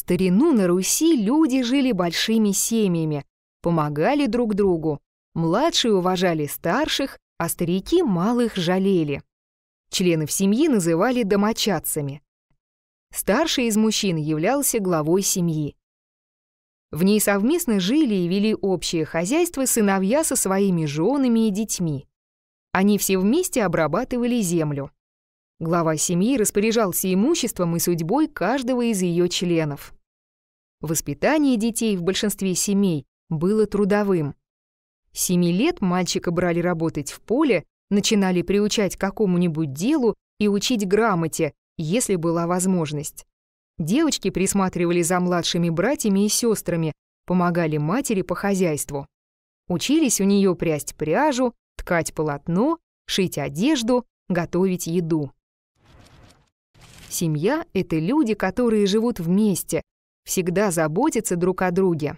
старину на Руси люди жили большими семьями, помогали друг другу. Младшие уважали старших, а старики малых жалели. Членов семьи называли домочадцами. Старший из мужчин являлся главой семьи. В ней совместно жили и вели общее хозяйство сыновья со своими женами и детьми. Они все вместе обрабатывали землю. Глава семьи распоряжался имуществом и судьбой каждого из ее членов. Воспитание детей в большинстве семей было трудовым. Семи лет мальчика брали работать в поле, начинали приучать к какому-нибудь делу и учить грамоте, если была возможность. Девочки присматривали за младшими братьями и сестрами, помогали матери по хозяйству. Учились у нее прясть пряжу, ткать полотно, шить одежду, готовить еду. Семья — это люди, которые живут вместе, всегда заботятся друг о друге.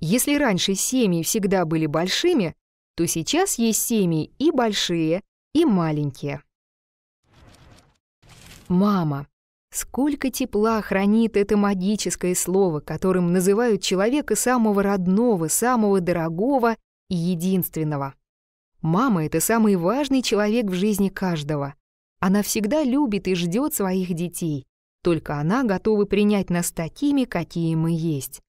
Если раньше семьи всегда были большими, то сейчас есть семьи и большие, и маленькие. Мама. Сколько тепла хранит это магическое слово, которым называют человека самого родного, самого дорогого и единственного. Мама — это самый важный человек в жизни каждого. Она всегда любит и ждет своих детей. Только она готова принять нас такими, какие мы есть.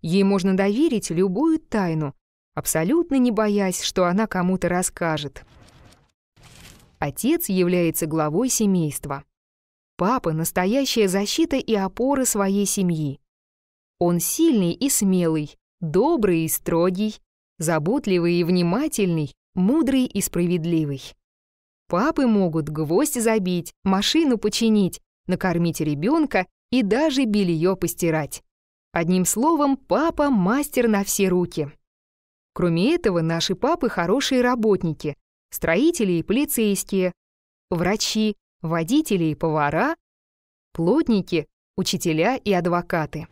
Ей можно доверить любую тайну, абсолютно не боясь, что она кому-то расскажет. Отец является главой семейства. Папа — настоящая защита и опора своей семьи. Он сильный и смелый, добрый и строгий, заботливый и внимательный, мудрый и справедливый. Папы могут гвоздь забить, машину починить, накормить ребенка и даже белье постирать. Одним словом, папа — мастер на все руки. Кроме этого, наши папы — хорошие работники, строители и полицейские, врачи, водители и повара, плотники, учителя и адвокаты.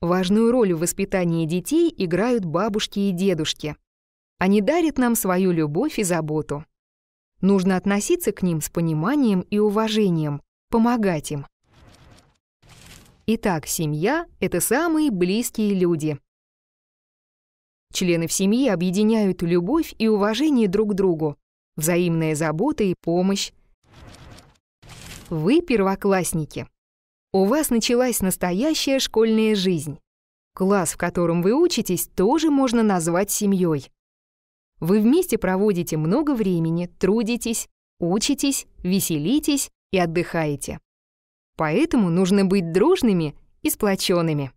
Важную роль в воспитании детей играют бабушки и дедушки. Они дарят нам свою любовь и заботу. Нужно относиться к ним с пониманием и уважением, помогать им. Итак, семья — это самые близкие люди. Члены в семье объединяют любовь и уважение друг к другу, взаимная забота и помощь. Вы первоклассники. У вас началась настоящая школьная жизнь. Класс, в котором вы учитесь, тоже можно назвать семьей. Вы вместе проводите много времени, трудитесь, учитесь, веселитесь и отдыхаете. Поэтому нужно быть дружными и сплоченными.